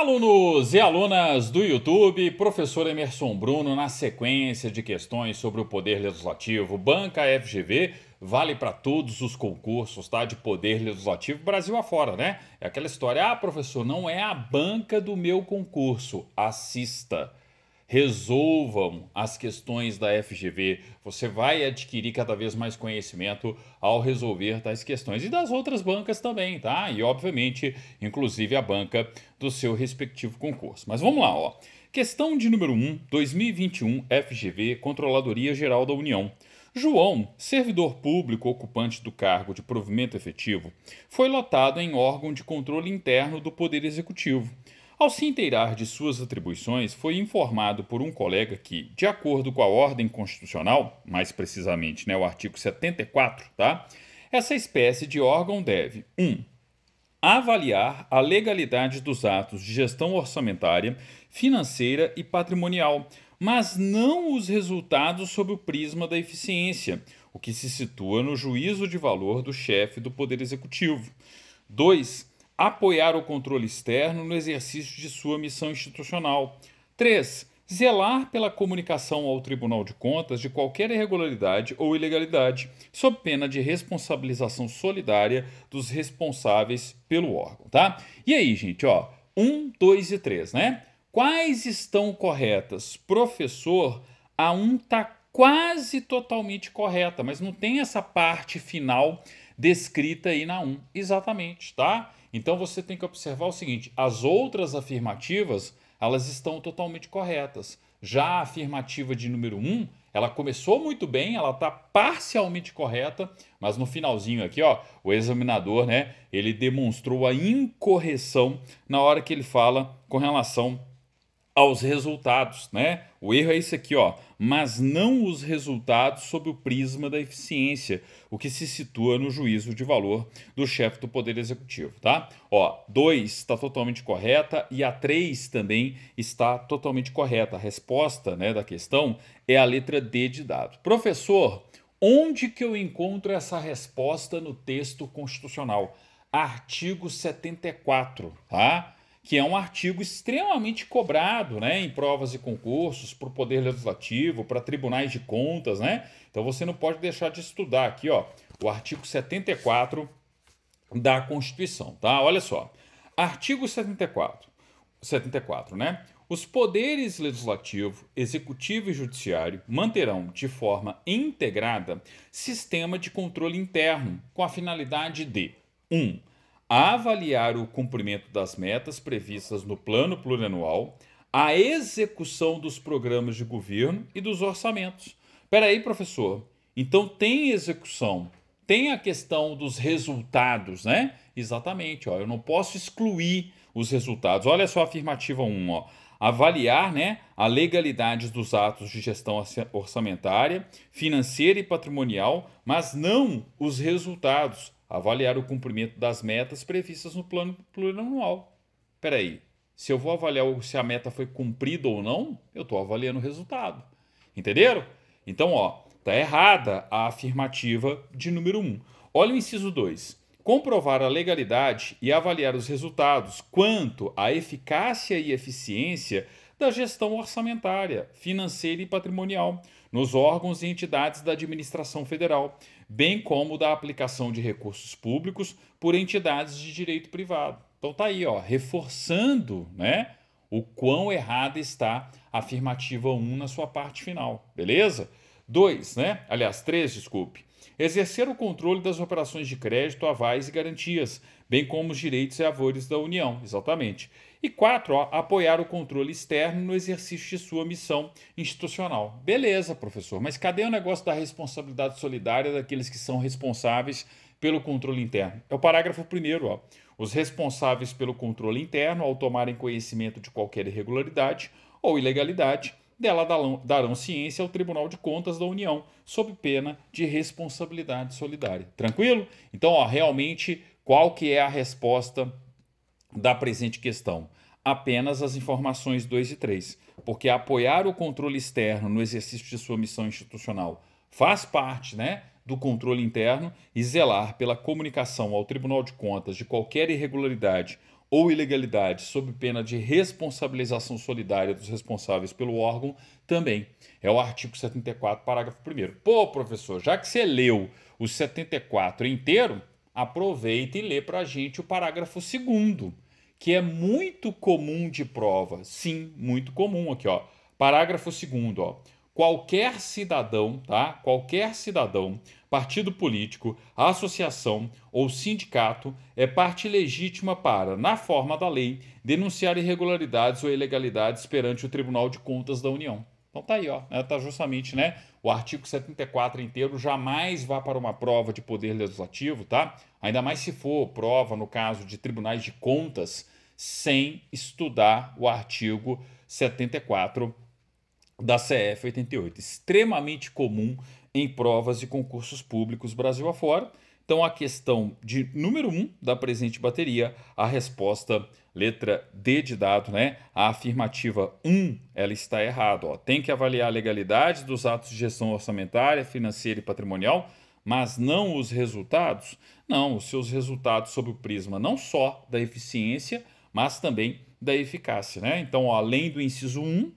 Alunos e alunas do YouTube, professor Emerson Bruno, na sequência de questões sobre o Poder Legislativo, Banca FGV, vale para todos os concursos tá, de Poder Legislativo Brasil afora, né? É aquela história, ah, professor, não é a banca do meu concurso, assista resolvam as questões da FGV. Você vai adquirir cada vez mais conhecimento ao resolver tais questões e das outras bancas também, tá? E obviamente, inclusive a banca do seu respectivo concurso. Mas vamos lá, ó. Questão de número 1, 2021 FGV, Controladoria Geral da União. João, servidor público ocupante do cargo de provimento efetivo, foi lotado em órgão de controle interno do Poder Executivo ao se inteirar de suas atribuições, foi informado por um colega que, de acordo com a ordem constitucional, mais precisamente né, o artigo 74, tá? essa espécie de órgão deve 1. Um, avaliar a legalidade dos atos de gestão orçamentária, financeira e patrimonial, mas não os resultados sob o prisma da eficiência, o que se situa no juízo de valor do chefe do Poder Executivo. 2 apoiar o controle externo no exercício de sua missão institucional. 3. Zelar pela comunicação ao Tribunal de Contas de qualquer irregularidade ou ilegalidade, sob pena de responsabilização solidária dos responsáveis pelo órgão, tá? E aí, gente, ó, 1, 2 e 3, né? Quais estão corretas? Professor, a 1 um tá quase totalmente correta, mas não tem essa parte final descrita aí na 1. Exatamente, tá? Então você tem que observar o seguinte: as outras afirmativas elas estão totalmente corretas. Já a afirmativa de número 1, um, ela começou muito bem, ela está parcialmente correta, mas no finalzinho aqui, ó, o examinador, né, ele demonstrou a incorreção na hora que ele fala com relação aos resultados, né? O erro é esse aqui, ó, mas não os resultados sob o prisma da eficiência, o que se situa no juízo de valor do chefe do Poder Executivo, tá? Ó, 2 está totalmente correta e a 3 também está totalmente correta. A resposta, né, da questão é a letra D de dado. Professor, onde que eu encontro essa resposta no texto constitucional? Artigo 74, tá? que é um artigo extremamente cobrado né, em provas e concursos para o Poder Legislativo, para tribunais de contas, né? Então você não pode deixar de estudar aqui, ó, o artigo 74 da Constituição, tá? Olha só. Artigo 74. 74, né? Os poderes legislativo, executivo e judiciário manterão de forma integrada sistema de controle interno com a finalidade de 1. Um, a avaliar o cumprimento das metas previstas no plano plurianual, a execução dos programas de governo e dos orçamentos. aí, professor. Então tem execução, tem a questão dos resultados, né? Exatamente, ó, eu não posso excluir os resultados. Olha só a afirmativa 1, ó. Avaliar né, a legalidade dos atos de gestão orçamentária, financeira e patrimonial, mas não os resultados, avaliar o cumprimento das metas previstas no plano plurianual. Espera aí, se eu vou avaliar se a meta foi cumprida ou não, eu estou avaliando o resultado. Entenderam? Então, ó, tá errada a afirmativa de número 1. Um. Olha o inciso 2. Comprovar a legalidade e avaliar os resultados quanto à eficácia e eficiência da gestão orçamentária, financeira e patrimonial nos órgãos e entidades da administração federal, bem como da aplicação de recursos públicos por entidades de direito privado. Então tá aí, ó, reforçando, né, o quão errada está a afirmativa 1 na sua parte final, beleza? 2, né? Aliás, 3, desculpe. Exercer o controle das operações de crédito, avais e garantias, bem como os direitos e avores da União, exatamente. E quatro, ó, apoiar o controle externo no exercício de sua missão institucional. Beleza, professor, mas cadê o negócio da responsabilidade solidária daqueles que são responsáveis pelo controle interno? É o parágrafo primeiro, ó. Os responsáveis pelo controle interno, ao tomarem conhecimento de qualquer irregularidade ou ilegalidade, dela darão ciência ao Tribunal de Contas da União, sob pena de responsabilidade solidária. Tranquilo? Então, ó, realmente, qual que é a resposta da presente questão apenas as informações 2 e 3, porque apoiar o controle externo no exercício de sua missão institucional faz parte né, do controle interno e zelar pela comunicação ao Tribunal de Contas de qualquer irregularidade ou ilegalidade sob pena de responsabilização solidária dos responsáveis pelo órgão também. É o artigo 74, parágrafo 1. Pô, professor, já que você leu o 74 inteiro, aproveita e lê para a gente o parágrafo segundo, que é muito comum de prova. Sim, muito comum aqui, ó. Parágrafo segundo, ó. Qualquer cidadão, tá? Qualquer cidadão, partido político, associação ou sindicato é parte legítima para, na forma da lei, denunciar irregularidades ou ilegalidades perante o Tribunal de Contas da União. Então tá aí, ó, tá justamente, né, o artigo 74 inteiro jamais vá para uma prova de poder legislativo, tá? Ainda mais se for prova no caso de tribunais de contas sem estudar o artigo 74 da CF 88. Extremamente comum em provas de concursos públicos Brasil afora. Então, a questão de número 1 um da presente bateria, a resposta letra D de dado, né? A afirmativa 1, ela está errada. Ó. Tem que avaliar a legalidade dos atos de gestão orçamentária, financeira e patrimonial, mas não os resultados? Não, os seus resultados sob o prisma não só da eficiência, mas também da eficácia, né? Então, ó, além do inciso 1,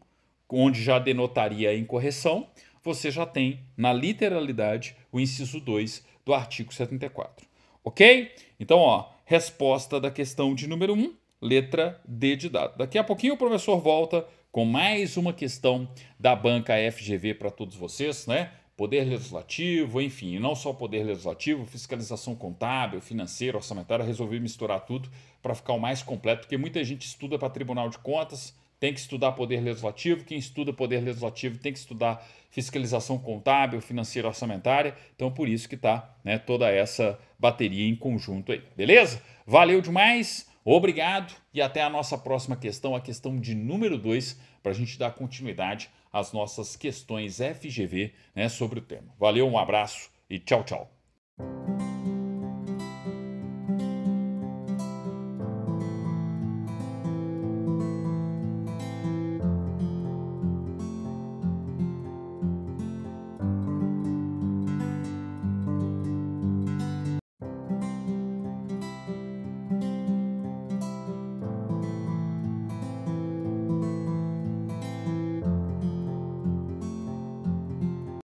onde já denotaria a incorreção, você já tem na literalidade o inciso 2, do artigo 74. Ok? Então, ó, resposta da questão de número 1, letra D de dado. Daqui a pouquinho o professor volta com mais uma questão da banca FGV para todos vocês, né? Poder legislativo, enfim, não só poder legislativo, fiscalização contábil, financeira, orçamentária, resolvi misturar tudo para ficar o mais completo, porque muita gente estuda para Tribunal de Contas, tem que estudar poder legislativo, quem estuda poder legislativo tem que estudar fiscalização contábil, financeira orçamentária. Então, por isso que está né, toda essa bateria em conjunto aí, beleza? Valeu demais, obrigado e até a nossa próxima questão, a questão de número 2, para a gente dar continuidade às nossas questões FGV né, sobre o tema. Valeu, um abraço e tchau, tchau.